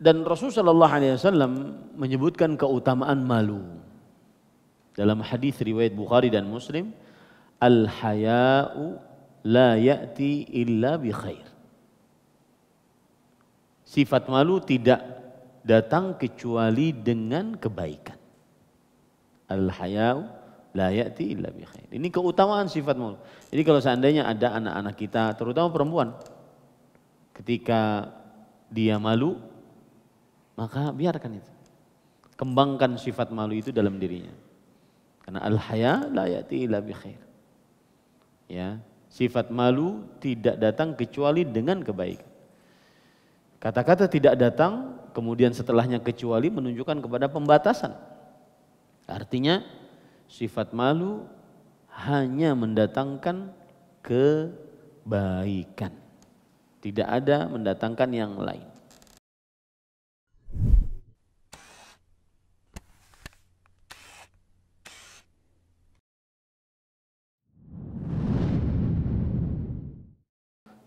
Dan Rasul Shallallahu Alaihi Wasallam menyebutkan keutamaan malu dalam hadis riwayat Bukhari dan Muslim, al hayau la ya'ti illa bi khair. Sifat malu tidak datang kecuali dengan kebaikan. Al hayau la ya'ti illa bi khair. Ini keutamaan sifat malu. Jadi kalau seandainya ada anak-anak kita, terutama perempuan, ketika dia malu maka biarkan itu. Kembangkan sifat malu itu dalam dirinya. Karena al-haya la ya'ti illa bi khair. Ya, sifat malu tidak datang kecuali dengan kebaikan. Kata-kata tidak datang kemudian setelahnya kecuali menunjukkan kepada pembatasan. Artinya sifat malu hanya mendatangkan kebaikan. Tidak ada mendatangkan yang lain.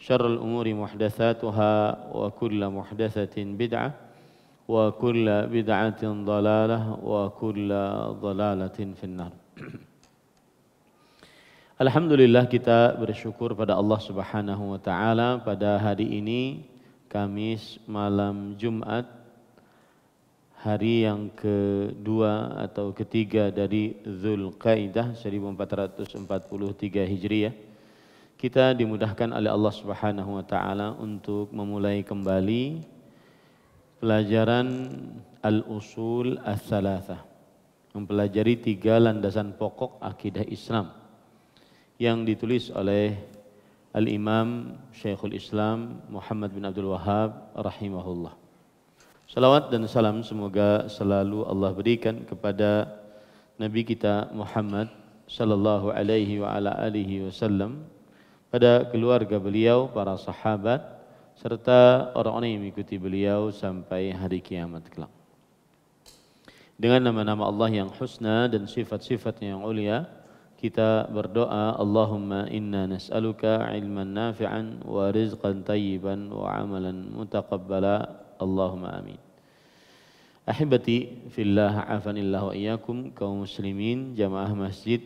شر الأمور محدثاتها وكل محدثة بدعة وكل بدعة ضلالة وكل ضلالة في النار Alhamdulillah kita bersyukur pada Allah Subhanahu wa taala pada hari ini Kamis malam Jumat hari yang kedua atau ketiga dari Zulkaidah 1443 Hijriah kita dimudahkan oleh Allah Subhanahu wa taala untuk memulai kembali pelajaran al-usul as-salatsah. Mempelajari tiga landasan pokok akidah Islam yang ditulis oleh Al-Imam Syekhul Islam Muhammad bin Abdul Wahab rahimahullah. Salawat dan salam semoga selalu Allah berikan kepada Nabi kita Muhammad sallallahu alaihi wa ala alihi wasallam pada keluarga beliau, para sahabat, serta orang-orang yang mengikuti beliau sampai hari kiamat kelak. Dengan nama-nama Allah yang husna dan sifat-sifatnya yang ulia, kita berdoa Allahumma inna nas'aluka ilman nafi'an wa rizqan tayyiban wa amalan mutaqabbala Allahumma amin. Ahibati fillah afanillah iyyakum kaum muslimin jamaah masjid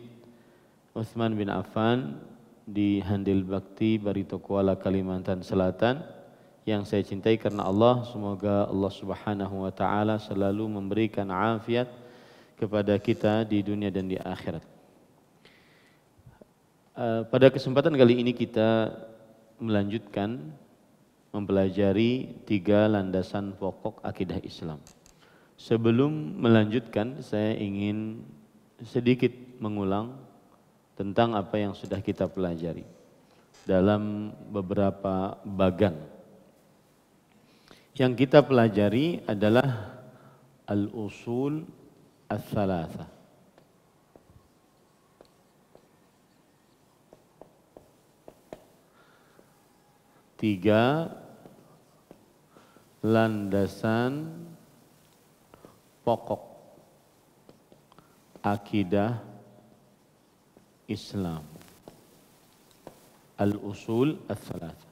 Uthman bin Affan di Handil Bakti Barito Kuala Kalimantan Selatan yang saya cintai karena Allah semoga Allah Subhanahu wa taala selalu memberikan afiat kepada kita di dunia dan di akhirat. Eh, pada kesempatan kali ini kita melanjutkan mempelajari tiga landasan pokok akidah Islam. Sebelum melanjutkan, saya ingin sedikit mengulang tentang apa yang sudah kita pelajari dalam beberapa bagan. Yang kita pelajari adalah al-usul as salasa Tiga landasan pokok akidah Islam. Al-usul ats-tsalatsa.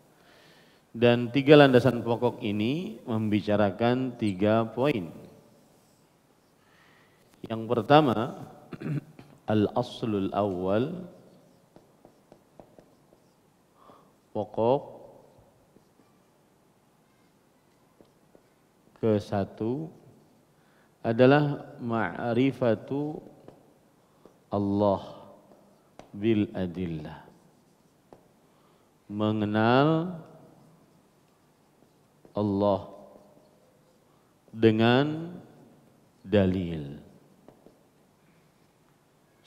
Dan tiga landasan pokok ini membicarakan tiga poin. Yang pertama, al-aslul awal pokok ke satu adalah ma'rifatu Allah bil adillah mengenal Allah dengan dalil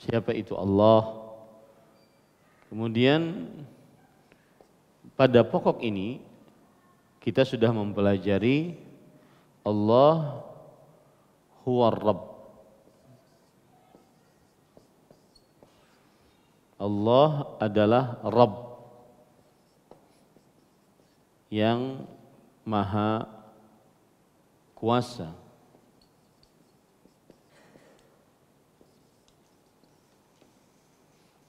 siapa itu Allah kemudian pada pokok ini kita sudah mempelajari Allah huwa Rabb Allah adalah Rabb yang maha kuasa.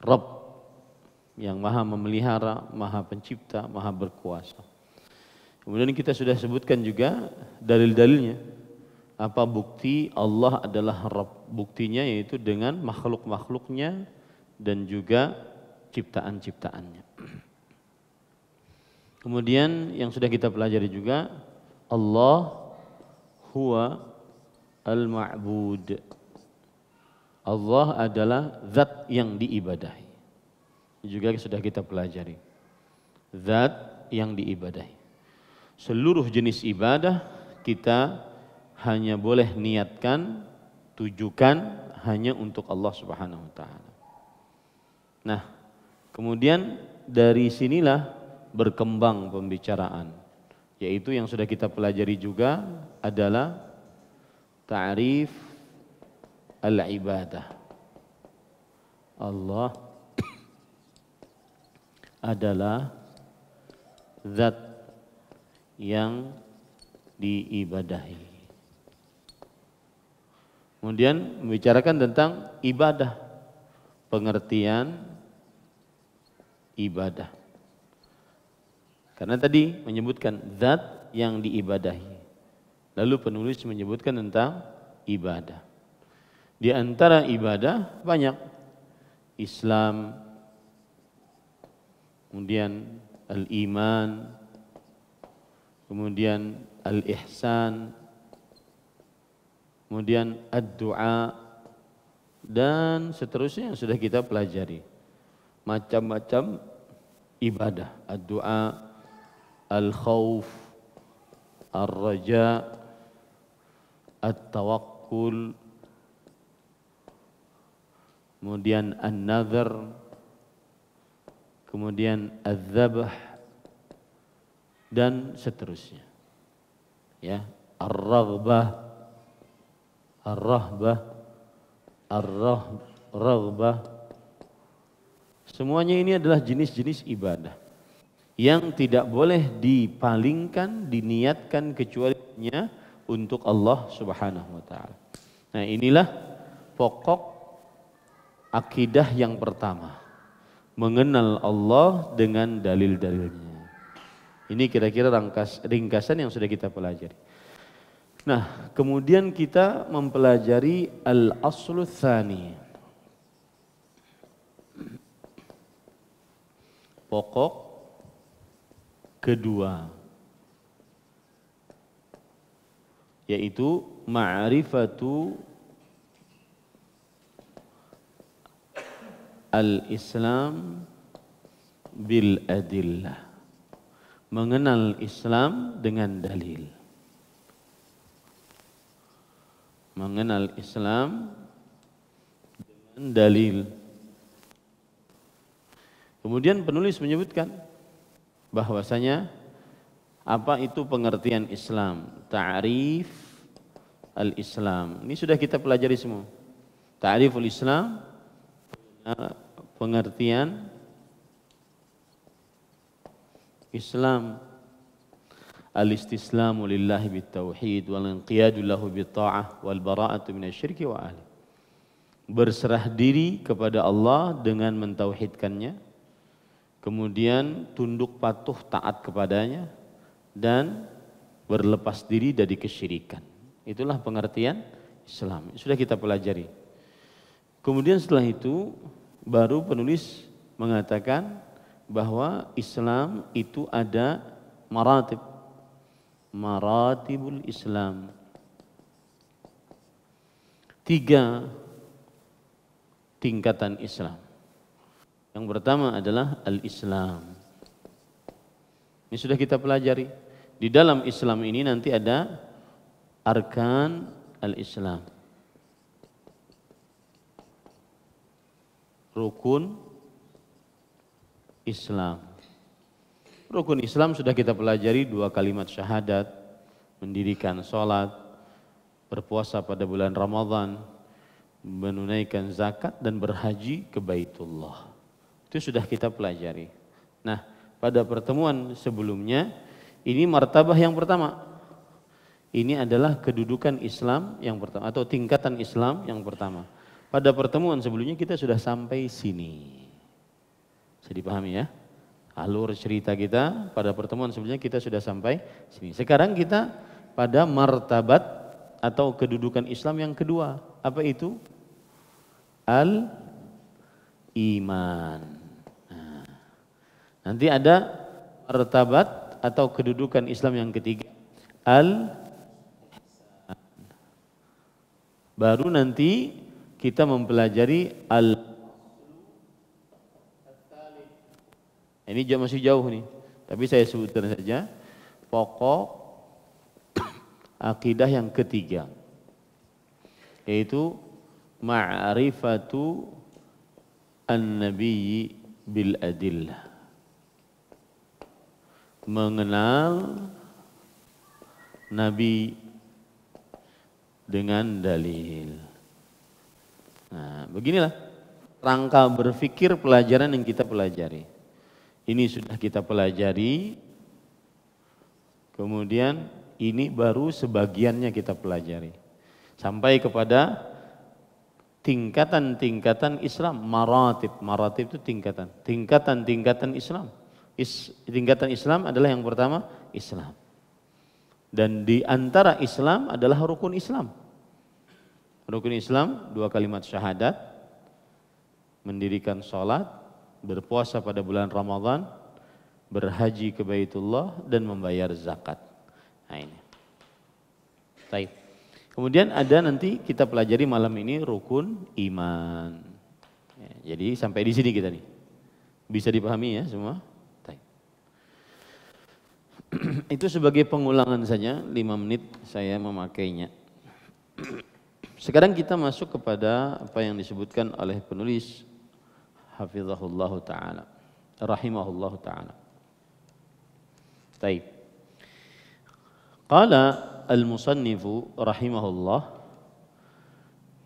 Rabb yang maha memelihara, maha pencipta, maha berkuasa. Kemudian kita sudah sebutkan juga dalil-dalilnya. Apa bukti Allah adalah Rabb? Buktinya yaitu dengan makhluk-makhluknya dan juga ciptaan-ciptaannya. Kemudian yang sudah kita pelajari juga Allah huwa al-ma'bud. Allah adalah zat yang diibadahi. Juga sudah kita pelajari. Zat yang diibadahi. Seluruh jenis ibadah kita hanya boleh niatkan, tujukan hanya untuk Allah Subhanahu wa taala. Nah, kemudian dari sinilah berkembang pembicaraan, yaitu yang sudah kita pelajari juga adalah ta'rif al-ibadah. Allah adalah zat yang diibadahi. Kemudian membicarakan tentang ibadah, pengertian ibadah. Karena tadi menyebutkan zat yang diibadahi. Lalu penulis menyebutkan tentang ibadah. Di antara ibadah banyak Islam, kemudian al-iman, kemudian al-ihsan, kemudian ad-du'a dan seterusnya yang sudah kita pelajari macam-macam ibadah. doa, al-khawf, ar-raja, at-tawakkul, kemudian an nazar, kemudian az-zabah dan seterusnya. Ya, ar-raghbah, ar-rahbah, ar-raghbah, Semuanya ini adalah jenis-jenis ibadah yang tidak boleh dipalingkan, diniatkan kecuali nya untuk Allah Subhanahu wa taala. Nah, inilah pokok akidah yang pertama. Mengenal Allah dengan dalil-dalilnya. Ini kira-kira rangkas, ringkasan yang sudah kita pelajari. Nah, kemudian kita mempelajari al-aslu pokok kedua yaitu ma'rifatu al-Islam bil adillah mengenal Islam dengan dalil mengenal Islam dengan dalil Kemudian penulis menyebutkan bahwasanya apa itu pengertian Islam? Ta'rif al-Islam. Ini sudah kita pelajari semua. Ta'rif al Islam pengertian Islam al-istislamu lillahi bitauhid wal inqiyadu lahu bitta'ah wal bara'atu minasyirki wa ahli. Berserah diri kepada Allah dengan mentauhidkannya kemudian tunduk patuh taat kepadanya dan berlepas diri dari kesyirikan. Itulah pengertian Islam. Sudah kita pelajari. Kemudian setelah itu baru penulis mengatakan bahwa Islam itu ada maratib. Maratibul Islam. Tiga tingkatan Islam. Yang pertama adalah al-Islam. Ini sudah kita pelajari. Di dalam Islam ini nanti ada arkan al-Islam. Rukun Islam. Rukun Islam sudah kita pelajari dua kalimat syahadat, mendirikan sholat, berpuasa pada bulan Ramadhan, menunaikan zakat dan berhaji ke Baitullah. Itu sudah kita pelajari. Nah, pada pertemuan sebelumnya, ini martabah yang pertama. Ini adalah kedudukan Islam yang pertama atau tingkatan Islam yang pertama. Pada pertemuan sebelumnya kita sudah sampai sini. Bisa dipahami ya? Alur cerita kita pada pertemuan sebelumnya kita sudah sampai sini. Sekarang kita pada martabat atau kedudukan Islam yang kedua. Apa itu? Al iman. Nanti ada martabat atau kedudukan Islam yang ketiga. Al Baru nanti kita mempelajari al Ini masih jauh nih, tapi saya sebutkan saja pokok akidah yang ketiga yaitu ma'rifatu an-nabi bil adillah mengenal Nabi dengan dalil. Nah, beginilah rangka berpikir pelajaran yang kita pelajari. Ini sudah kita pelajari, kemudian ini baru sebagiannya kita pelajari. Sampai kepada tingkatan-tingkatan Islam, maratib. Maratib itu tingkatan, tingkatan-tingkatan Islam. Is, tingkatan Islam adalah yang pertama Islam. Dan di antara Islam adalah rukun Islam. Rukun Islam dua kalimat syahadat, mendirikan sholat, berpuasa pada bulan Ramadhan berhaji ke Baitullah dan membayar zakat. Nah ini. Baik. Kemudian ada nanti kita pelajari malam ini rukun iman. Ya, jadi sampai di sini kita nih. Bisa dipahami ya semua? itu sebagai pengulangan saja, lima menit saya memakainya. Sekarang kita masuk kepada apa yang disebutkan oleh penulis Hafizahullah Ta'ala, Rahimahullah Ta'ala. Baik. Qala al-musannifu rahimahullah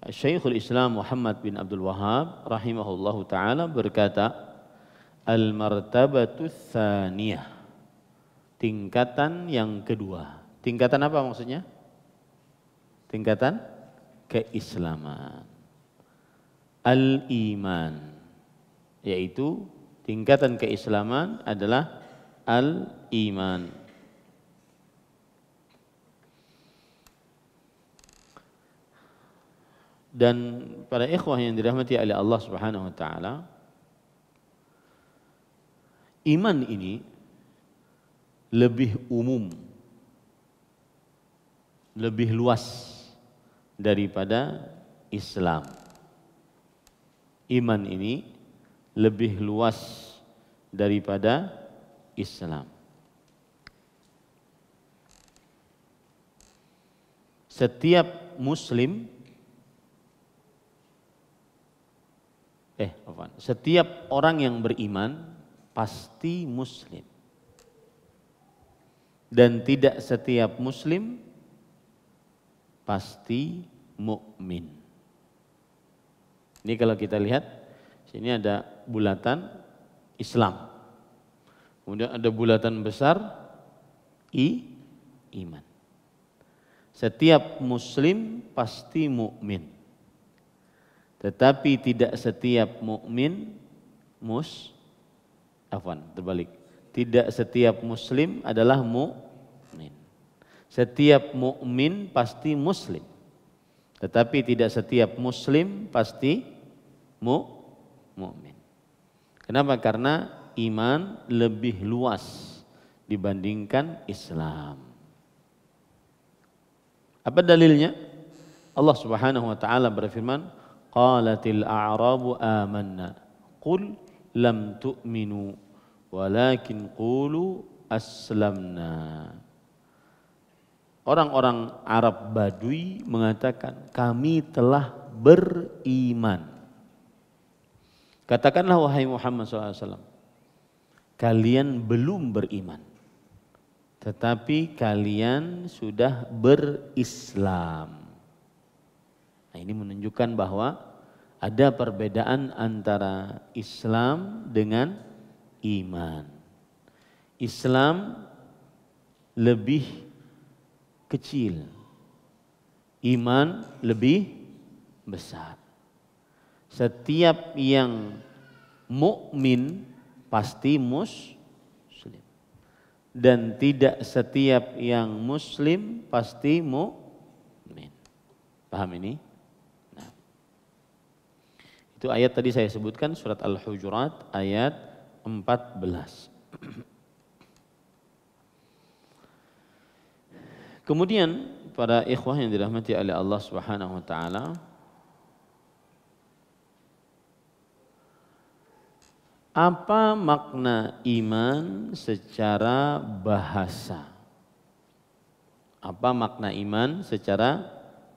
Syekhul Islam Muhammad bin Abdul Wahab rahimahullah taala berkata al-martabatu tsaniyah tingkatan yang kedua. Tingkatan apa maksudnya? Tingkatan keislaman. Al-iman yaitu tingkatan keislaman adalah al-iman. Dan para ikhwah yang dirahmati oleh Allah Subhanahu wa taala, iman ini lebih umum, lebih luas daripada Islam. Iman ini lebih luas daripada Islam. Setiap muslim eh Setiap orang yang beriman pasti muslim dan tidak setiap muslim pasti mukmin. Ini kalau kita lihat sini ada bulatan Islam. Kemudian ada bulatan besar i iman. Setiap muslim pasti mukmin. Tetapi tidak setiap mukmin mus afwan terbalik tidak setiap muslim adalah mukmin. Setiap mukmin pasti muslim. Tetapi tidak setiap muslim pasti mu mukmin. Kenapa? Karena iman lebih luas dibandingkan Islam. Apa dalilnya? Allah Subhanahu wa taala berfirman, "Qalatil a'rabu amanna, qul lam tu'minu." walakin qulu aslamna Orang-orang Arab Badui mengatakan kami telah beriman. Katakanlah wahai Muhammad SAW, kalian belum beriman. Tetapi kalian sudah berislam. Nah ini menunjukkan bahwa ada perbedaan antara Islam dengan iman. Islam lebih kecil. Iman lebih besar. Setiap yang mukmin pasti muslim. Dan tidak setiap yang muslim pasti mukmin. Paham ini? Nah. Itu ayat tadi saya sebutkan surat Al-Hujurat ayat Kemudian para ikhwah yang dirahmati oleh Allah Subhanahu wa taala Apa makna iman secara bahasa? Apa makna iman secara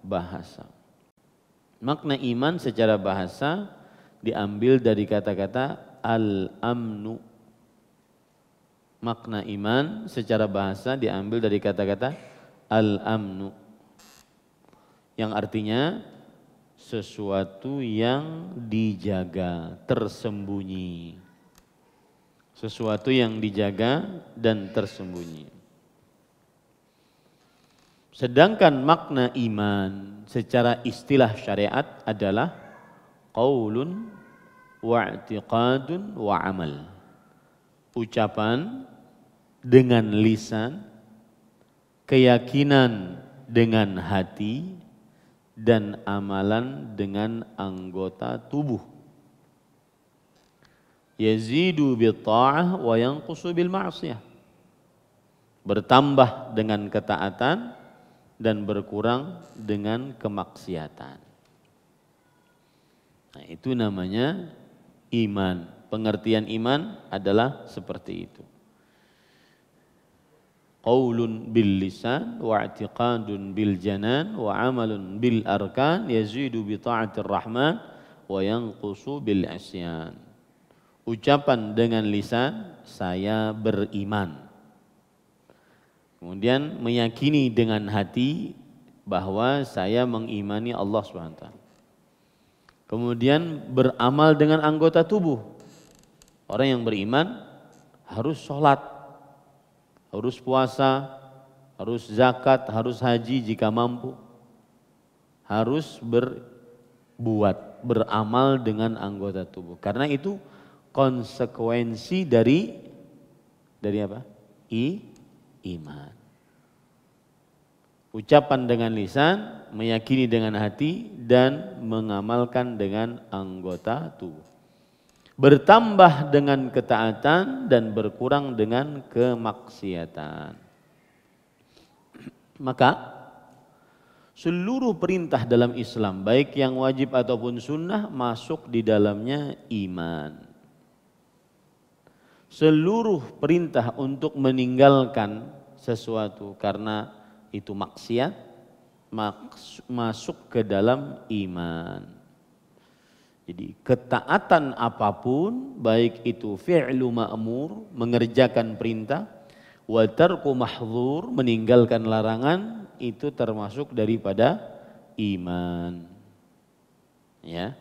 bahasa? Makna iman secara bahasa diambil dari kata-kata al-amnu. Makna iman secara bahasa diambil dari kata-kata al-amnu. Yang artinya sesuatu yang dijaga, tersembunyi. Sesuatu yang dijaga dan tersembunyi. Sedangkan makna iman secara istilah syariat adalah qaulun wa'tiqadun wa amal. Ucapan dengan lisan, keyakinan dengan hati, dan amalan dengan anggota tubuh. Yazidu bitta'ah wa yanqusu bil ma'siyah. Bertambah dengan ketaatan dan berkurang dengan kemaksiatan. Nah, itu namanya iman. Pengertian iman adalah seperti itu. Qaulun bil lisan wa i'tiqadun bil janan wa amalun bil arkan yazidu bi ta'atir rahman wa yanqusu bil asyan. Ucapan dengan lisan saya beriman. Kemudian meyakini dengan hati bahwa saya mengimani Allah Subhanahu wa taala. Kemudian beramal dengan anggota tubuh. Orang yang beriman harus sholat, harus puasa, harus zakat, harus haji jika mampu. Harus berbuat, beramal dengan anggota tubuh. Karena itu konsekuensi dari dari apa? I iman ucapan dengan lisan, meyakini dengan hati, dan mengamalkan dengan anggota tubuh. Bertambah dengan ketaatan dan berkurang dengan kemaksiatan. Maka seluruh perintah dalam Islam, baik yang wajib ataupun sunnah, masuk di dalamnya iman. Seluruh perintah untuk meninggalkan sesuatu karena itu maksiat masuk ke dalam iman. Jadi ketaatan apapun baik itu fi'lu ma'mur mengerjakan perintah wa tarku mahzur meninggalkan larangan itu termasuk daripada iman. Ya.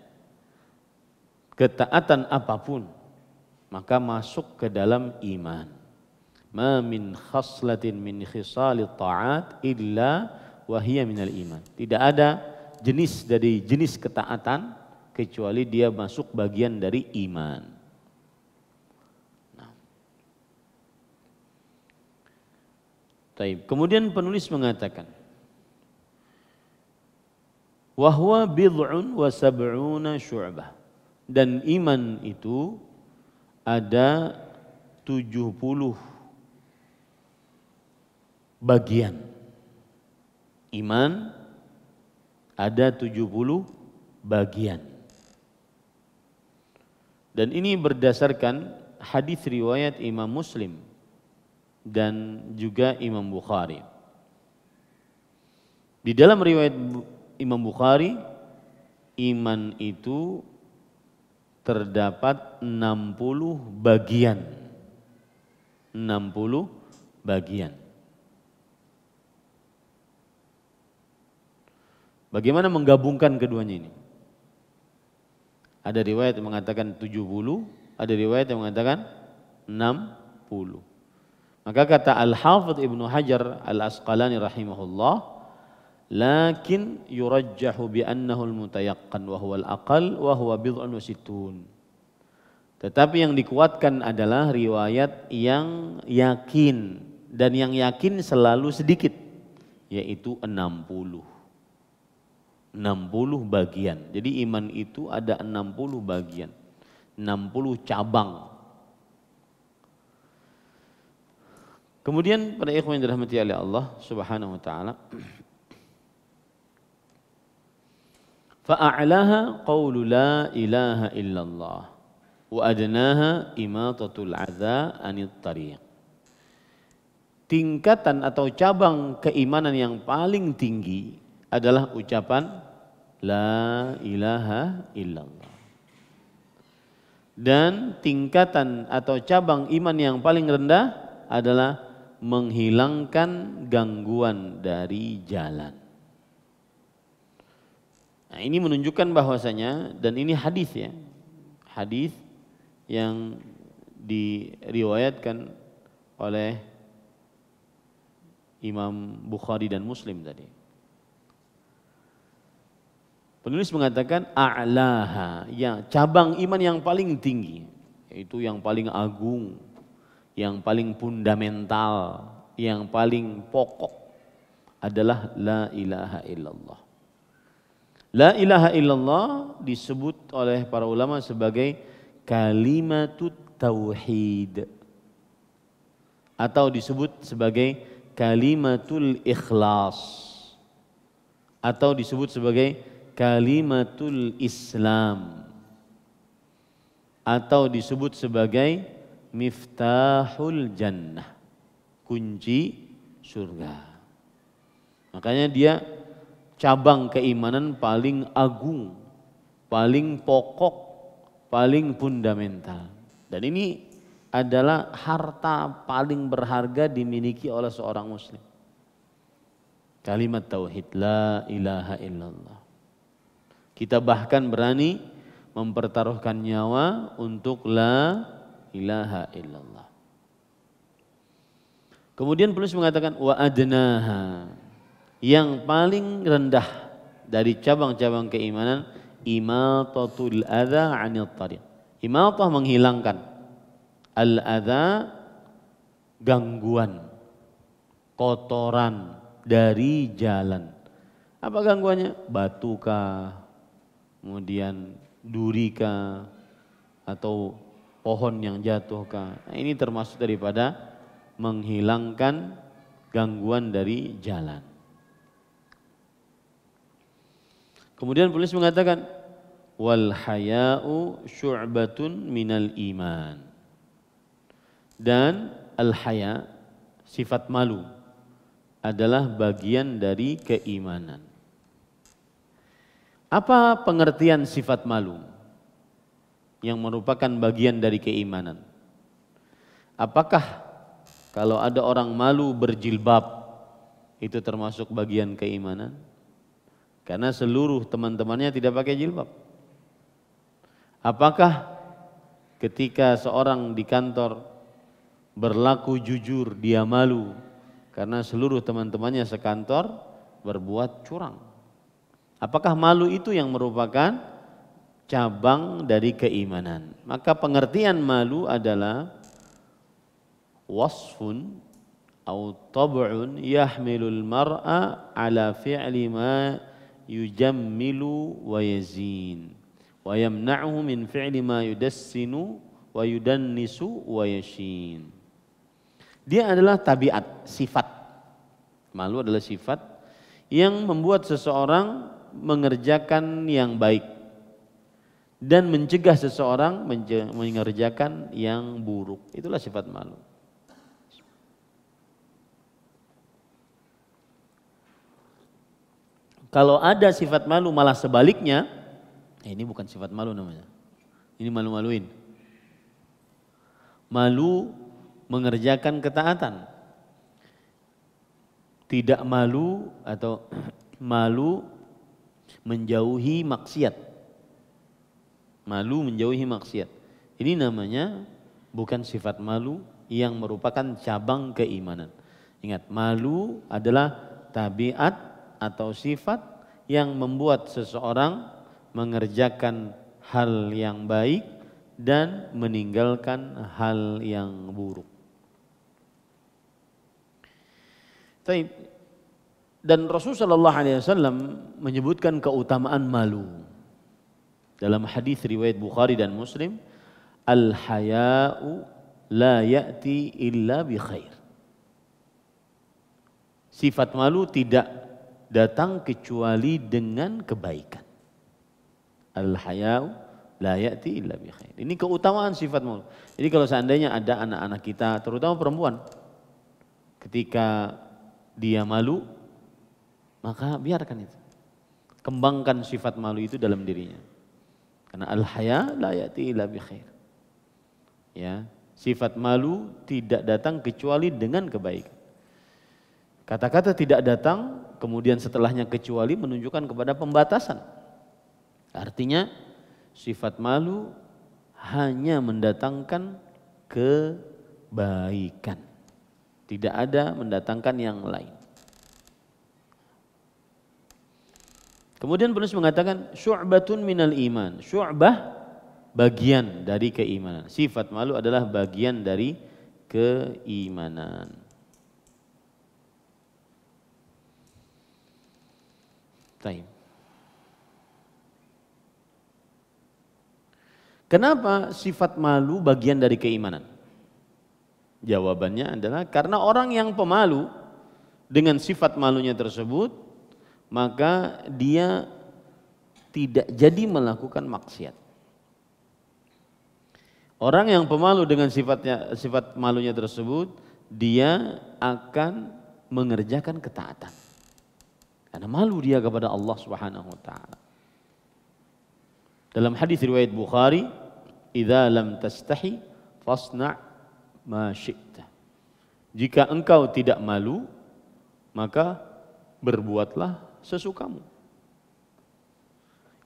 Ketaatan apapun maka masuk ke dalam iman ma min khaslatin min khisalit ta'at illa wahiyya minal iman. Tidak ada jenis dari jenis ketaatan kecuali dia masuk bagian dari iman. Nah. Taib. Kemudian penulis mengatakan, wahwa bid'un wa sab'una syu'bah. Dan iman itu ada 70 bagian. Iman ada 70 bagian. Dan ini berdasarkan hadis riwayat Imam Muslim dan juga Imam Bukhari. Di dalam riwayat Imam Bukhari, iman itu terdapat 60 bagian. 60 bagian. Bagaimana menggabungkan keduanya ini? Ada riwayat yang mengatakan 70, ada riwayat yang mengatakan 60. Maka kata Al-Hafidh Ibnu Hajar Al-Asqalani rahimahullah, lakin yurajjahu bi annahu al-mutayaqqan wa huwa al-aqal wa huwa bid'un wa situn. Tetapi yang dikuatkan adalah riwayat yang yakin dan yang yakin selalu sedikit yaitu 60. 60 bagian. Jadi iman itu ada 60 bagian. 60 cabang. Kemudian pada ikhwan yang dirahmati oleh Allah Subhanahu wa taala Fa'a'laha qawlu la ilaha illallah wa adnaha imatatul adza anit tariq. Tingkatan atau cabang keimanan yang paling tinggi adalah ucapan La ilaha illallah. Dan tingkatan atau cabang iman yang paling rendah adalah menghilangkan gangguan dari jalan. Nah, ini menunjukkan bahwasanya dan ini hadis ya. Hadis yang diriwayatkan oleh Imam Bukhari dan Muslim tadi. Penulis mengatakan a'laha, ya cabang iman yang paling tinggi, yaitu yang paling agung, yang paling fundamental, yang paling pokok adalah la ilaha illallah. La ilaha illallah disebut oleh para ulama sebagai kalimatut tauhid atau disebut sebagai kalimatul ikhlas atau disebut sebagai kalimatul Islam atau disebut sebagai miftahul jannah, kunci surga. Makanya dia cabang keimanan paling agung, paling pokok, paling fundamental. Dan ini adalah harta paling berharga dimiliki oleh seorang muslim. Kalimat tauhid la ilaha illallah. Kita bahkan berani mempertaruhkan nyawa untuk la ilaha illallah. Kemudian penulis mengatakan wa adnaha yang paling rendah dari cabang-cabang keimanan imatatul adza 'anil tariq. Imatah menghilangkan al adza gangguan kotoran dari jalan. Apa gangguannya? Batu kah, kemudian durika atau pohon yang jatuh kah. Nah, ini termasuk daripada menghilangkan gangguan dari jalan. Kemudian penulis mengatakan wal haya'u syu'batun minal iman. Dan al haya sifat malu adalah bagian dari keimanan. Apa pengertian sifat malu yang merupakan bagian dari keimanan? Apakah kalau ada orang malu berjilbab itu termasuk bagian keimanan? Karena seluruh teman-temannya tidak pakai jilbab. Apakah ketika seorang di kantor berlaku jujur dia malu karena seluruh teman-temannya sekantor berbuat curang? Apakah malu itu yang merupakan cabang dari keimanan? Maka pengertian malu adalah wasfun atau tab'un yahmilul mar'a ala fi'li ma yujammilu wa yazin wa yamna'uhu min fi'li ma yudassinu wa yudannisu wa yashin. Dia adalah tabiat, sifat. Malu adalah sifat yang membuat seseorang mengerjakan yang baik dan mencegah seseorang mengerjakan yang buruk. Itulah sifat malu. Kalau ada sifat malu malah sebaliknya, eh ini bukan sifat malu namanya. Ini malu-maluin. Malu mengerjakan ketaatan. Tidak malu atau malu menjauhi maksiat. Malu menjauhi maksiat. Ini namanya bukan sifat malu yang merupakan cabang keimanan. Ingat, malu adalah tabiat atau sifat yang membuat seseorang mengerjakan hal yang baik dan meninggalkan hal yang buruk. Dan Rasul Shallallahu Alaihi Wasallam menyebutkan keutamaan malu dalam hadis riwayat Bukhari dan Muslim, al hayau la ya'ti illa bi khair. Sifat malu tidak datang kecuali dengan kebaikan. Al hayau la ya'ti illa bi khair. Ini keutamaan sifat malu. Jadi kalau seandainya ada anak-anak kita, terutama perempuan, ketika dia malu, maka biarkan itu. Kembangkan sifat malu itu dalam dirinya. Karena al-haya la yati illa bi khair. Ya, sifat malu tidak datang kecuali dengan kebaikan. Kata-kata tidak datang kemudian setelahnya kecuali menunjukkan kepada pembatasan. Artinya sifat malu hanya mendatangkan kebaikan. Tidak ada mendatangkan yang lain. Kemudian penulis mengatakan syu'batun minal iman. Syu'bah bagian dari keimanan. Sifat malu adalah bagian dari keimanan. Taib. Kenapa sifat malu bagian dari keimanan? Jawabannya adalah karena orang yang pemalu dengan sifat malunya tersebut maka dia tidak jadi melakukan maksiat. Orang yang pemalu dengan sifatnya sifat malunya tersebut, dia akan mengerjakan ketaatan. Karena malu dia kepada Allah Subhanahu wa taala. Dalam hadis riwayat Bukhari, "Idza lam tastahi fasna' ma syi'ta." Jika engkau tidak malu, maka berbuatlah sesukamu.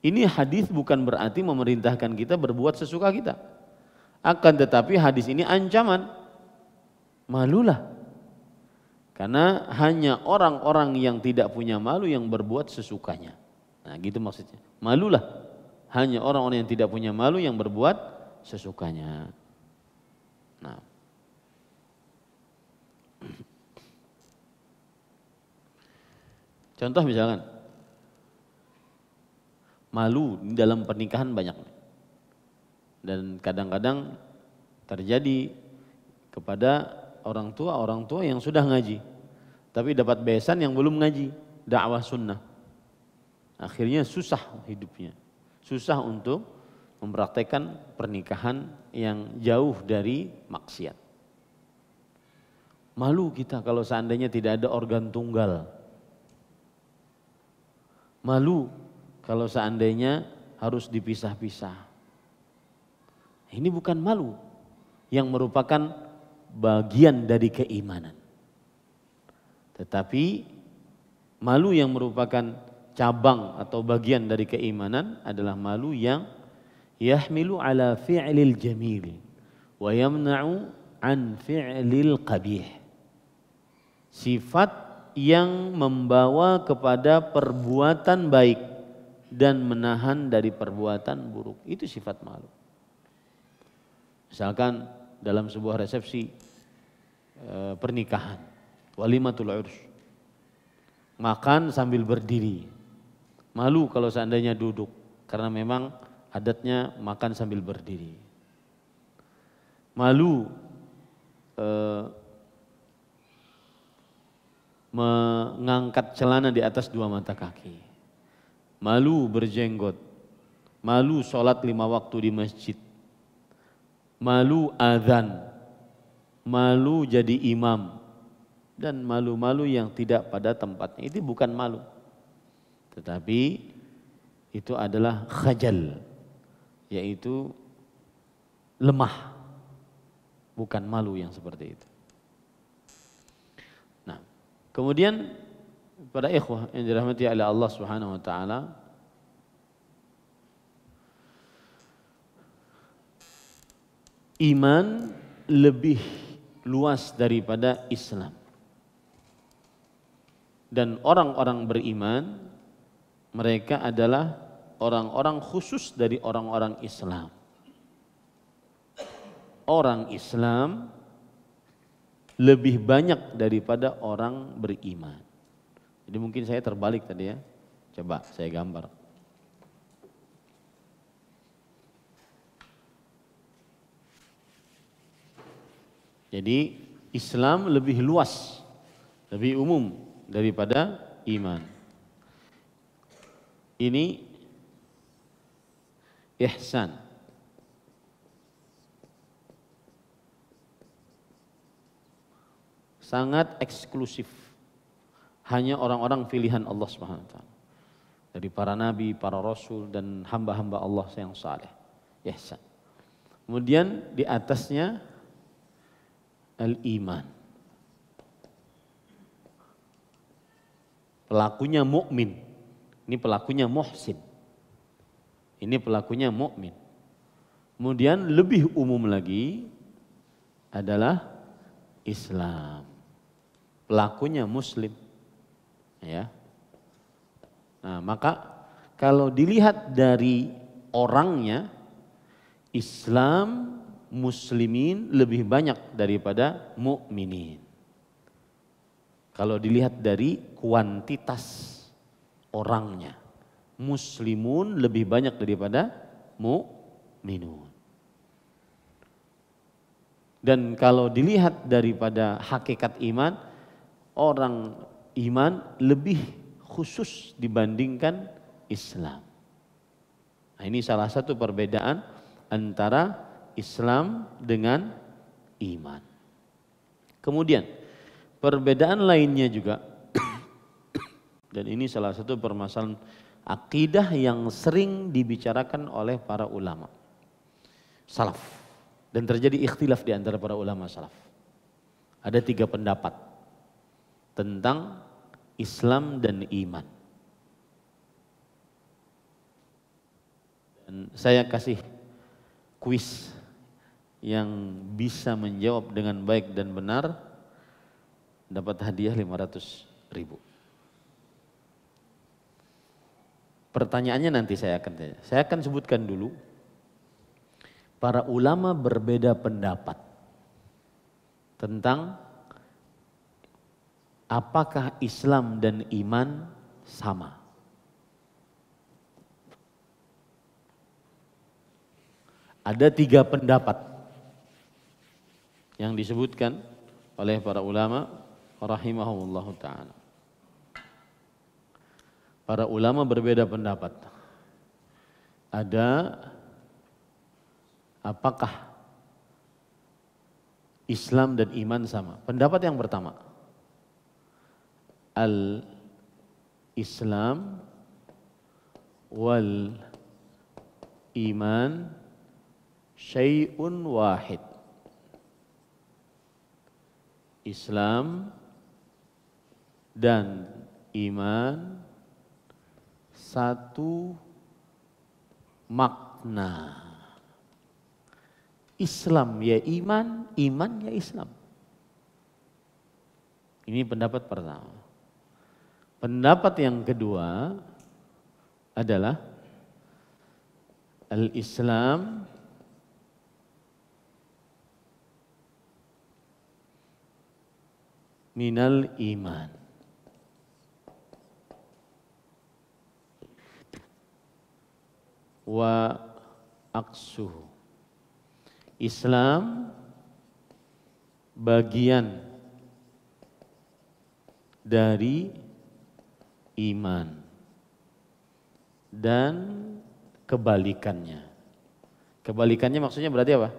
Ini hadis bukan berarti memerintahkan kita berbuat sesuka kita. Akan tetapi hadis ini ancaman. Malulah. Karena hanya orang-orang yang tidak punya malu yang berbuat sesukanya. Nah, gitu maksudnya. Malulah. Hanya orang-orang yang tidak punya malu yang berbuat sesukanya. Nah, Contoh misalkan, malu dalam pernikahan banyak. Dan kadang-kadang terjadi kepada orang tua, orang tua yang sudah ngaji. Tapi dapat besan yang belum ngaji, dakwah sunnah. Akhirnya susah hidupnya. Susah untuk mempraktekkan pernikahan yang jauh dari maksiat. Malu kita kalau seandainya tidak ada organ tunggal malu kalau seandainya harus dipisah-pisah. Ini bukan malu yang merupakan bagian dari keimanan. Tetapi malu yang merupakan cabang atau bagian dari keimanan adalah malu yang yahmilu ala fi'lil jamil wa yamna'u an fi'lil qabih. Sifat yang membawa kepada perbuatan baik dan menahan dari perbuatan buruk. Itu sifat malu. Misalkan dalam sebuah resepsi e, pernikahan, walimatul urs. Makan sambil berdiri. Malu kalau seandainya duduk karena memang adatnya makan sambil berdiri. Malu e, mengangkat celana di atas dua mata kaki. Malu berjenggot. Malu sholat lima waktu di masjid. Malu azan. Malu jadi imam. Dan malu-malu yang tidak pada tempatnya. Itu bukan malu. Tetapi itu adalah khajal. Yaitu lemah. Bukan malu yang seperti itu. Kemudian pada ikhwah yang dirahmati oleh Allah Subhanahu wa taala iman lebih luas daripada Islam. Dan orang-orang beriman mereka adalah orang-orang khusus dari orang-orang Islam. Orang Islam lebih banyak daripada orang beriman. Jadi mungkin saya terbalik tadi ya. Coba saya gambar. Jadi Islam lebih luas, lebih umum daripada iman. Ini ihsan. sangat eksklusif. Hanya orang-orang pilihan Allah Subhanahu wa taala. Dari para nabi, para rasul dan hamba-hamba Allah yang saleh. Ihsan. Kemudian di atasnya al-iman. Pelakunya mukmin. Ini pelakunya muhsin. Ini pelakunya mukmin. Kemudian lebih umum lagi adalah Islam pelakunya muslim. Ya. Nah, maka kalau dilihat dari orangnya Islam muslimin lebih banyak daripada mukminin. Kalau dilihat dari kuantitas orangnya, muslimun lebih banyak daripada mukminun. Dan kalau dilihat daripada hakikat iman, orang iman lebih khusus dibandingkan Islam. Nah, ini salah satu perbedaan antara Islam dengan iman. Kemudian perbedaan lainnya juga dan ini salah satu permasalahan akidah yang sering dibicarakan oleh para ulama salaf dan terjadi ikhtilaf di antara para ulama salaf. Ada tiga pendapat tentang Islam dan iman. Dan saya kasih kuis yang bisa menjawab dengan baik dan benar dapat hadiah 500 ribu. Pertanyaannya nanti saya akan tanya. Saya akan sebutkan dulu para ulama berbeda pendapat tentang apakah Islam dan iman sama? Ada tiga pendapat yang disebutkan oleh para ulama rahimahumullah ta'ala. Para ulama berbeda pendapat. Ada apakah Islam dan iman sama? Pendapat yang pertama al Islam wal iman syai'un wahid Islam dan iman satu makna Islam ya iman, iman ya Islam. Ini pendapat pertama. Pendapat yang kedua adalah al-Islam minal iman. wa aksu Islam bagian dari iman dan kebalikannya. Kebalikannya maksudnya berarti apa?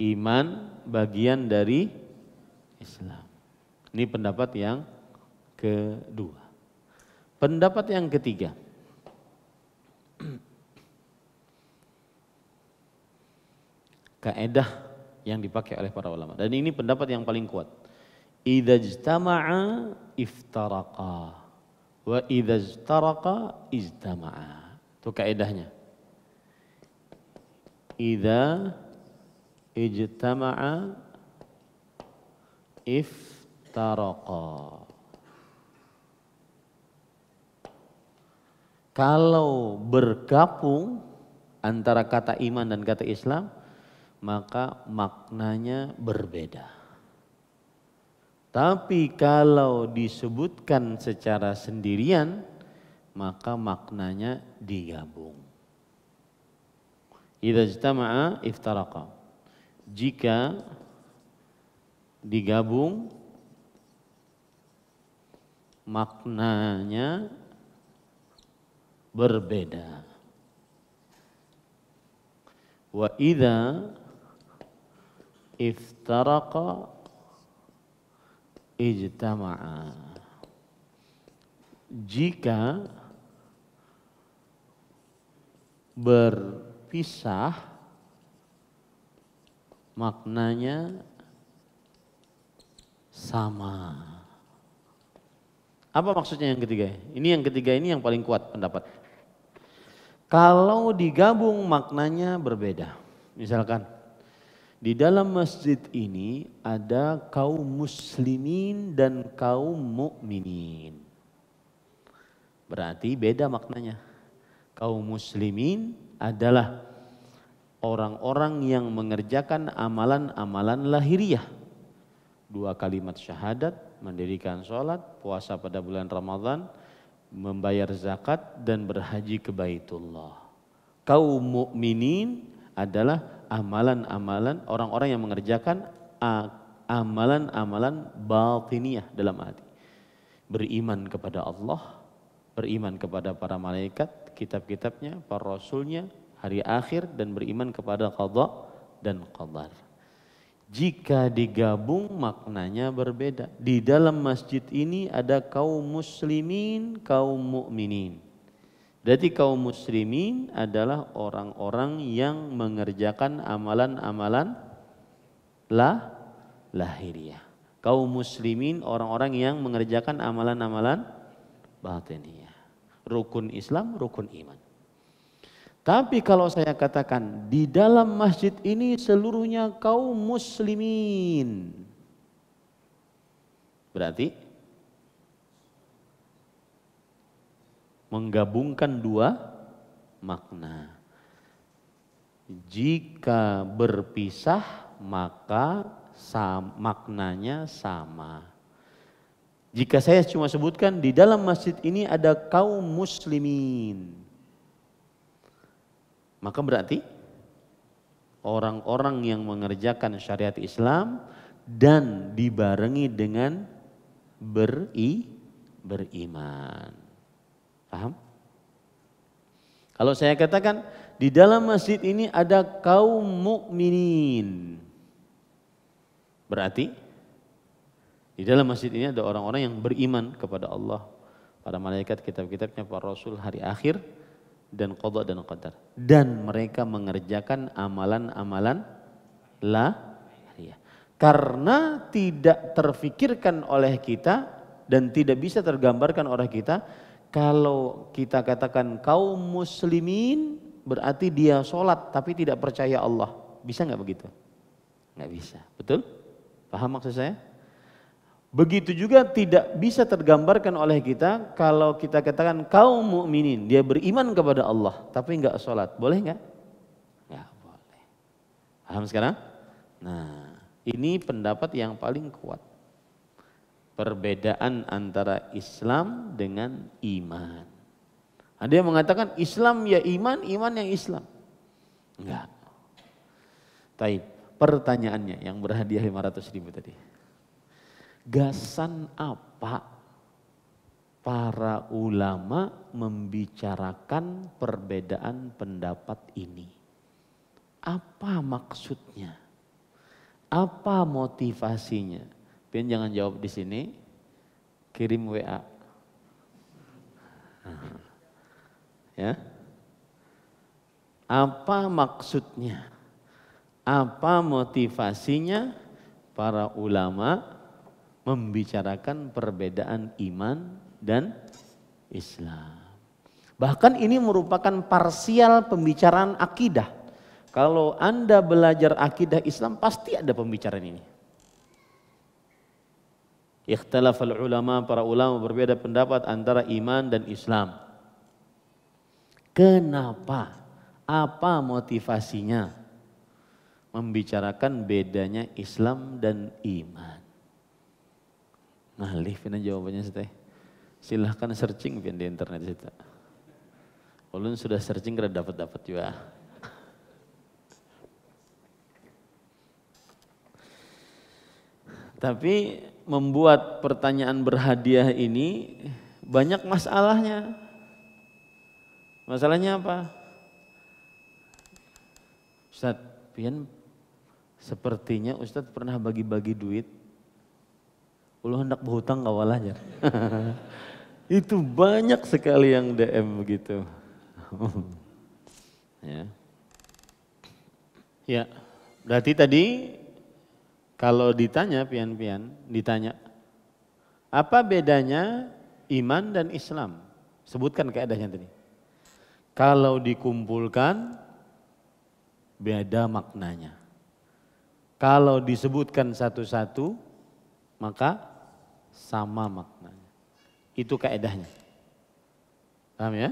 Iman bagian dari Islam. Ini pendapat yang kedua. Pendapat yang ketiga. Kaedah yang dipakai oleh para ulama. Dan ini pendapat yang paling kuat. Idza ijtama'a iftaraqah. Wa idztaraka ijtama'a. Itu kaidahnya. Idza ijtama'a iftaraqa. Kalau bergabung antara kata iman dan kata Islam, maka maknanya berbeda. Tapi kalau disebutkan secara sendirian, maka maknanya digabung. Idza ijtama'a iftaraqa. Jika digabung maknanya berbeda. Wa idza iftaraqa ijtama'a jika berpisah maknanya sama. Apa maksudnya yang ketiga? Ini yang ketiga ini yang paling kuat pendapat. Kalau digabung maknanya berbeda. Misalkan di dalam masjid ini ada kaum muslimin dan kaum mukminin. Berarti beda maknanya. Kaum muslimin adalah orang-orang yang mengerjakan amalan-amalan lahiriah. Dua kalimat syahadat, mendirikan sholat, puasa pada bulan Ramadan, membayar zakat dan berhaji ke Baitullah. Kaum mukminin adalah amalan-amalan orang-orang yang mengerjakan amalan-amalan baltinia dalam hati. Beriman kepada Allah, beriman kepada para malaikat, kitab-kitabnya, para rasulnya, hari akhir dan beriman kepada qadha dan qadar. Jika digabung maknanya berbeda. Di dalam masjid ini ada kaum muslimin, kaum mukminin. Berarti kaum muslimin adalah orang-orang yang mengerjakan amalan-amalan lah lahiriah. Kaum muslimin orang-orang yang mengerjakan amalan-amalan batiniah. Rukun Islam, rukun iman. Tapi kalau saya katakan di dalam masjid ini seluruhnya kaum muslimin. Berarti menggabungkan dua makna. Jika berpisah maka sam, maknanya sama. Jika saya cuma sebutkan di dalam masjid ini ada kaum muslimin. Maka berarti orang-orang yang mengerjakan syariat Islam dan dibarengi dengan beri, beriman. Paham? Kalau saya katakan di dalam masjid ini ada kaum mukminin. Berarti di dalam masjid ini ada orang-orang yang beriman kepada Allah, para malaikat, kitab-kitabnya, para rasul, hari akhir, dan qada dan qadar. Dan mereka mengerjakan amalan-amalan la ya. Karena tidak terfikirkan oleh kita dan tidak bisa tergambarkan oleh kita kalau kita katakan kaum muslimin berarti dia sholat tapi tidak percaya Allah. Bisa nggak begitu? Nggak bisa, betul? Paham maksud saya? Begitu juga tidak bisa tergambarkan oleh kita kalau kita katakan kaum mukminin dia beriman kepada Allah tapi nggak sholat, boleh nggak? Nggak boleh. Paham sekarang? Nah, ini pendapat yang paling kuat perbedaan antara Islam dengan iman. Ada yang mengatakan Islam ya iman, iman yang Islam. Enggak. Tapi pertanyaannya yang berhadiah 500 ribu tadi. Gasan apa para ulama membicarakan perbedaan pendapat ini? Apa maksudnya? Apa motivasinya? Pin jangan jawab di sini, kirim WA. Ya. Apa maksudnya? Apa motivasinya para ulama membicarakan perbedaan iman dan Islam? Bahkan ini merupakan parsial pembicaraan akidah. Kalau Anda belajar akidah Islam pasti ada pembicaraan ini ikhtilafal ulama, para ulama berbeda pendapat antara iman dan Islam. Kenapa? Apa motivasinya? Membicarakan bedanya Islam dan iman. Nah, Lifina jawabannya seteh. Silahkan searching di internet kita. Ulun sudah searching kira dapat-dapat juga. Tapi membuat pertanyaan berhadiah ini banyak masalahnya. Masalahnya apa? Ustadz, Pian sepertinya Ustadz pernah bagi-bagi duit. Ulu hendak berhutang gak aja. Itu banyak sekali yang DM begitu. ya. Ya, berarti tadi kalau ditanya pian-pian, ditanya apa bedanya iman dan Islam? Sebutkan keadaannya tadi. Kalau dikumpulkan beda maknanya. Kalau disebutkan satu-satu maka sama maknanya. Itu kaedahnya. Paham ya?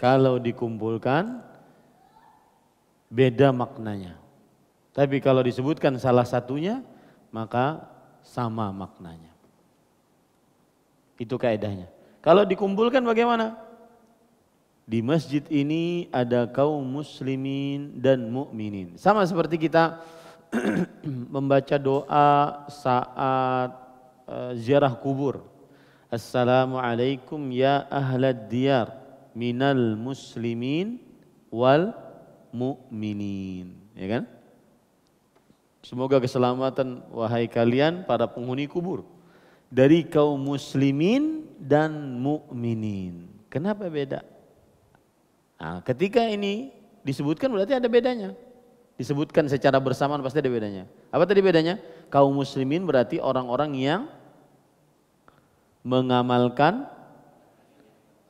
Kalau dikumpulkan beda maknanya. Tapi kalau disebutkan salah satunya maka sama maknanya. Itu kaedahnya. Kalau dikumpulkan bagaimana? Di masjid ini ada kaum muslimin dan mukminin. Sama seperti kita membaca doa saat eh, ziarah kubur. Assalamualaikum ya ahlad diyar minal muslimin wal mukminin. Ya kan? Semoga keselamatan wahai kalian para penghuni kubur dari kaum muslimin dan mukminin. Kenapa beda? Nah, ketika ini disebutkan berarti ada bedanya. Disebutkan secara bersamaan pasti ada bedanya. Apa tadi bedanya? Kaum muslimin berarti orang-orang yang mengamalkan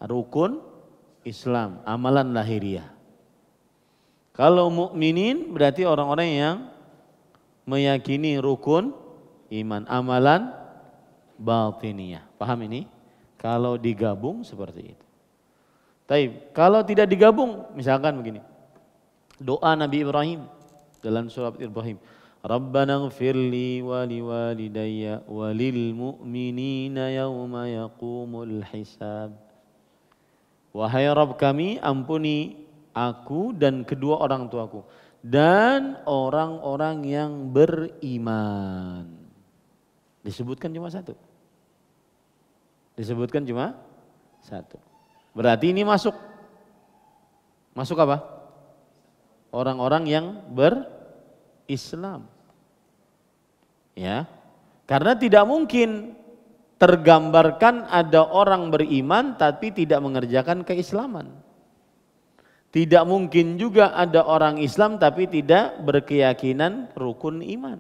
rukun Islam, amalan lahiriah. Kalau mukminin berarti orang-orang yang meyakini rukun iman amalan batiniyah. Paham ini? Kalau digabung seperti itu. Tapi kalau tidak digabung, misalkan begini. Doa Nabi Ibrahim dalam surat Ibrahim. Rabbana gfirli wali walidayya walil mu'minina yawma yaqumul hisab. Wahai Rabb kami, ampuni aku dan kedua orang tuaku dan orang-orang yang beriman. Disebutkan cuma satu. Disebutkan cuma satu. Berarti ini masuk masuk apa? Orang-orang yang berislam. Ya. Karena tidak mungkin tergambarkan ada orang beriman tapi tidak mengerjakan keislaman. Tidak mungkin juga ada orang Islam tapi tidak berkeyakinan rukun iman.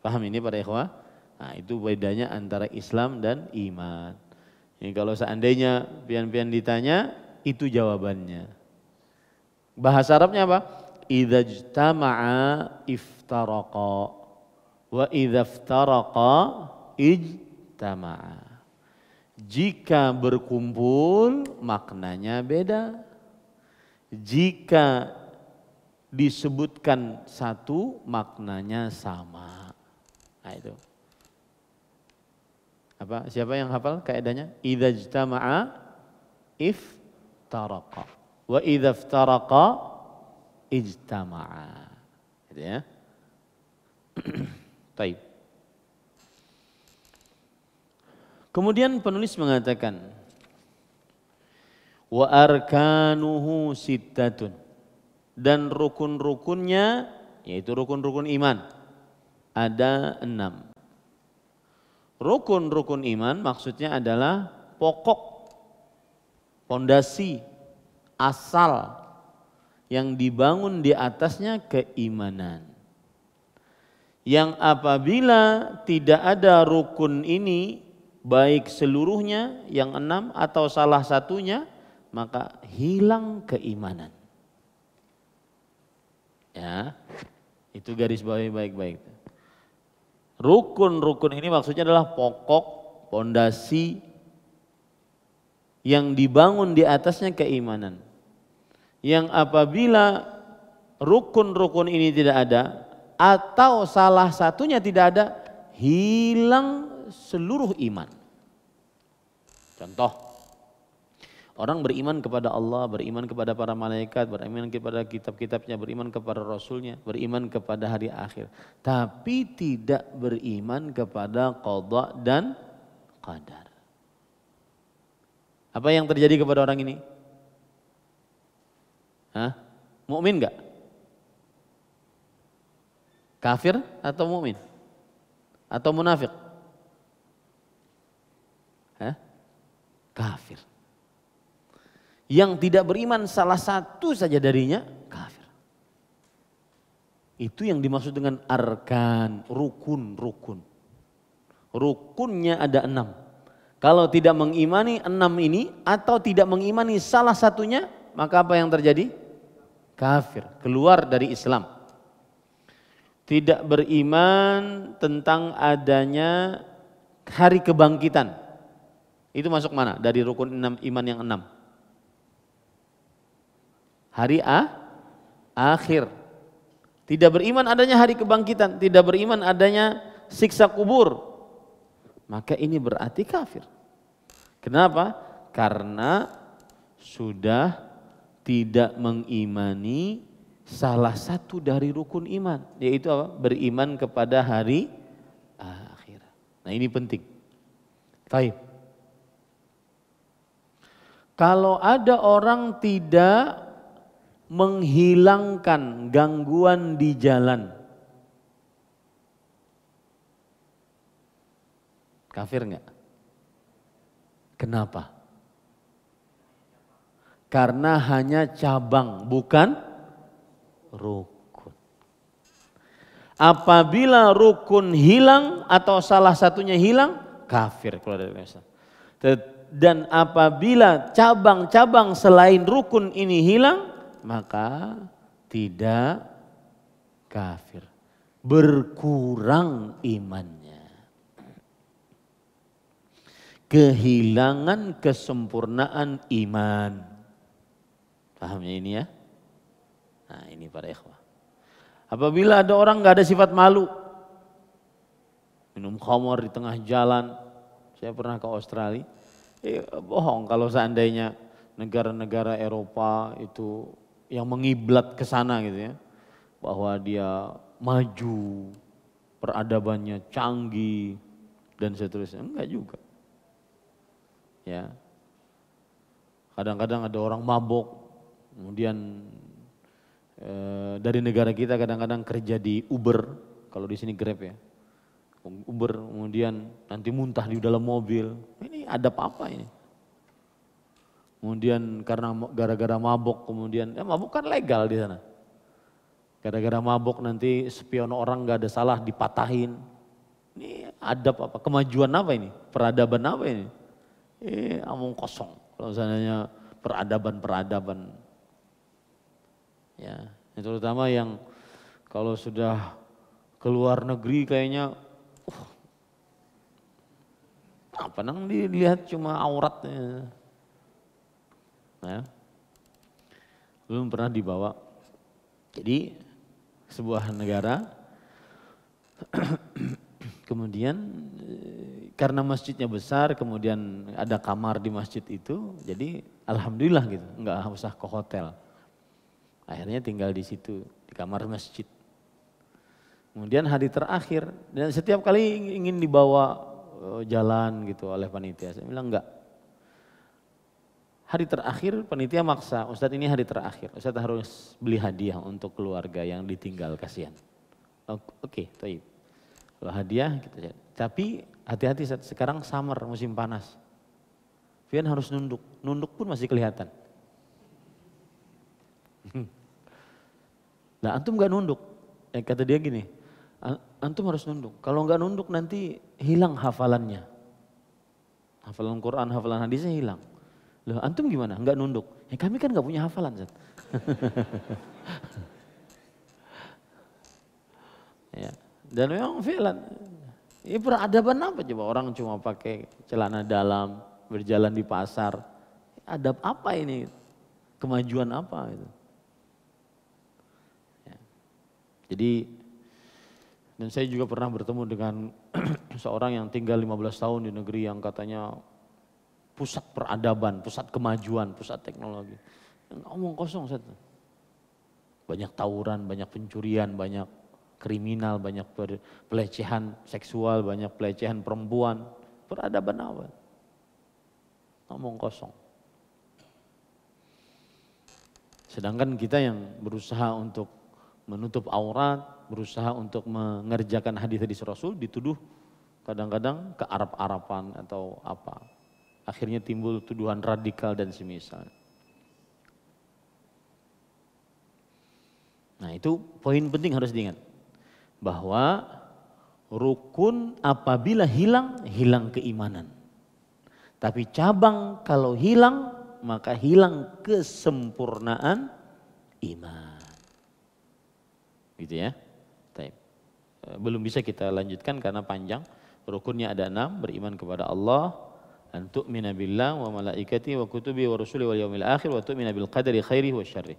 Paham ini para ikhwah? Nah itu bedanya antara Islam dan iman. Ini kalau seandainya pian-pian ditanya, itu jawabannya. Bahasa Arabnya apa? Idza jtama'a iftaraqa wa idza iftaraqa ijtama'a. Jika berkumpul maknanya beda. Jika disebutkan satu maknanya sama. Nah itu. Apa siapa yang hafal kaidahnya? Idza if taraka. wa idza iftaraqa ijtama'a. Gitu ya. Baik. Kemudian penulis mengatakan wa arkanuhu sittatun dan rukun-rukunnya yaitu rukun-rukun iman ada enam rukun-rukun iman maksudnya adalah pokok pondasi asal yang dibangun di atasnya keimanan yang apabila tidak ada rukun ini baik seluruhnya yang enam atau salah satunya maka hilang keimanan. Ya, itu garis bawahi baik-baik. Rukun-rukun ini maksudnya adalah pokok, pondasi yang dibangun di atasnya keimanan. Yang apabila rukun-rukun ini tidak ada atau salah satunya tidak ada, hilang seluruh iman. Contoh, Orang beriman kepada Allah, beriman kepada para malaikat, beriman kepada kitab-kitabnya, beriman kepada rasulnya, beriman kepada hari akhir. Tapi tidak beriman kepada qadha dan qadar. Apa yang terjadi kepada orang ini? Hah? Mukmin enggak? Kafir atau mukmin? Atau munafik? Hah? Kafir yang tidak beriman salah satu saja darinya kafir. Itu yang dimaksud dengan arkan, rukun, rukun. Rukunnya ada enam. Kalau tidak mengimani enam ini atau tidak mengimani salah satunya, maka apa yang terjadi? Kafir, keluar dari Islam. Tidak beriman tentang adanya hari kebangkitan. Itu masuk mana? Dari rukun enam, iman yang enam hari A, akhir. Tidak beriman adanya hari kebangkitan, tidak beriman adanya siksa kubur. Maka ini berarti kafir. Kenapa? Karena sudah tidak mengimani salah satu dari rukun iman, yaitu apa? Beriman kepada hari akhir. Nah, ini penting. Baik. Kalau ada orang tidak menghilangkan gangguan di jalan. Kafir nggak? Kenapa? Karena hanya cabang, bukan rukun. Apabila rukun hilang atau salah satunya hilang, kafir keluar dari Islam. Dan apabila cabang-cabang selain rukun ini hilang, maka tidak kafir. Berkurang imannya. Kehilangan kesempurnaan iman. Pahamnya ini ya? Nah ini para ikhwah. Apabila ada orang nggak ada sifat malu. Minum khamar di tengah jalan. Saya pernah ke Australia. Eh, bohong kalau seandainya negara-negara Eropa itu yang mengiblat ke sana gitu ya. Bahwa dia maju, peradabannya canggih dan seterusnya. Enggak juga. Ya. Kadang-kadang ada orang mabok, kemudian e, dari negara kita kadang-kadang kerja di Uber, kalau di sini Grab ya. Uber kemudian nanti muntah di dalam mobil. Ini ada apa-apa ini? Kemudian karena gara-gara mabok, kemudian ya mabok kan legal di sana. Gara-gara mabok nanti spion orang nggak ada salah dipatahin. Ini ada apa? Kemajuan apa ini? Peradaban apa ini? Eh, among kosong. Kalau misalnya peradaban-peradaban. Ya, terutama yang kalau sudah keluar negeri kayaknya uh, apa nang dilihat cuma auratnya Ya. Belum pernah dibawa. Jadi sebuah negara kemudian eh, karena masjidnya besar kemudian ada kamar di masjid itu jadi alhamdulillah gitu nggak usah ke hotel akhirnya tinggal di situ di kamar masjid kemudian hari terakhir dan setiap kali ingin dibawa eh, jalan gitu oleh panitia saya bilang enggak Hari terakhir penitia maksa, Ustadz ini hari terakhir, Ustadz harus beli hadiah untuk keluarga yang ditinggal, kasihan. Oke, okay, Kalau hadiah kita lihat. Tapi hati-hati saat sekarang summer, musim panas. Vian harus nunduk, nunduk pun masih kelihatan. Nah antum gak nunduk, eh, kata dia gini, antum harus nunduk. Kalau nggak nunduk nanti hilang hafalannya. Hafalan Quran, hafalan hadisnya hilang. Loh, antum gimana? Enggak nunduk. Ya kami kan enggak punya hafalan, Zat. ya. Dan memang fi'lan. Ini ya, peradaban apa coba orang cuma pakai celana dalam, berjalan di pasar. Adab apa ini? Kemajuan apa itu? Ya. Jadi dan saya juga pernah bertemu dengan seorang yang tinggal 15 tahun di negeri yang katanya pusat peradaban, pusat kemajuan, pusat teknologi. ngomong kosong satu. Banyak tawuran, banyak pencurian, banyak kriminal, banyak pelecehan seksual, banyak pelecehan perempuan. Peradaban apa? ngomong kosong. Sedangkan kita yang berusaha untuk menutup aurat, berusaha untuk mengerjakan hadis-hadis Rasul dituduh kadang-kadang ke Arab-Arapan atau apa akhirnya timbul tuduhan radikal dan semisal. Nah itu poin penting harus diingat. Bahwa rukun apabila hilang, hilang keimanan. Tapi cabang kalau hilang, maka hilang kesempurnaan iman. Gitu ya. Eh, belum bisa kita lanjutkan karena panjang. Rukunnya ada enam, beriman kepada Allah, an tu'mina billah wa malaikati wa kutubi wa rusuli wa yaumil akhir wa tu'mina bil qadari khairi wa syarri.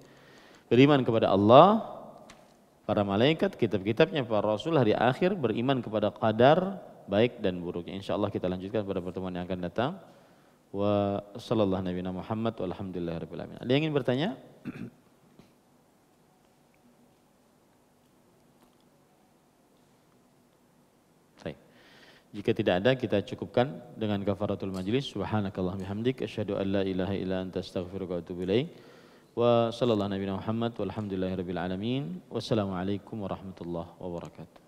Beriman kepada Allah, para malaikat, kitab-kitabnya, para rasul hari akhir beriman kepada qadar baik dan buruknya. Insya Allah kita lanjutkan pada pertemuan yang akan datang. Wa sallallahu nabiyana Muhammad walhamdulillahirabbil alamin. Ada yang ingin bertanya? Jika tidak ada kita cukupkan dengan kafaratul majlis. Subhanakallah bihamdik asyhadu an la ilaha illa anta astaghfiruka wa atubu ilaik. Wa sallallahu nabi Muhammad walhamdulillahirabbil alamin. Wassalamualaikum warahmatullahi wabarakatuh.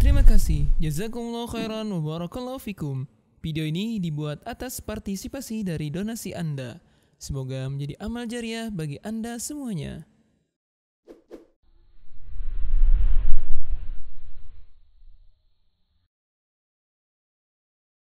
Terima kasih. Jazakumullah khairan wa barakallahu fikum. Video ini dibuat atas partisipasi dari donasi Anda. Semoga menjadi amal jariah bagi Anda semuanya.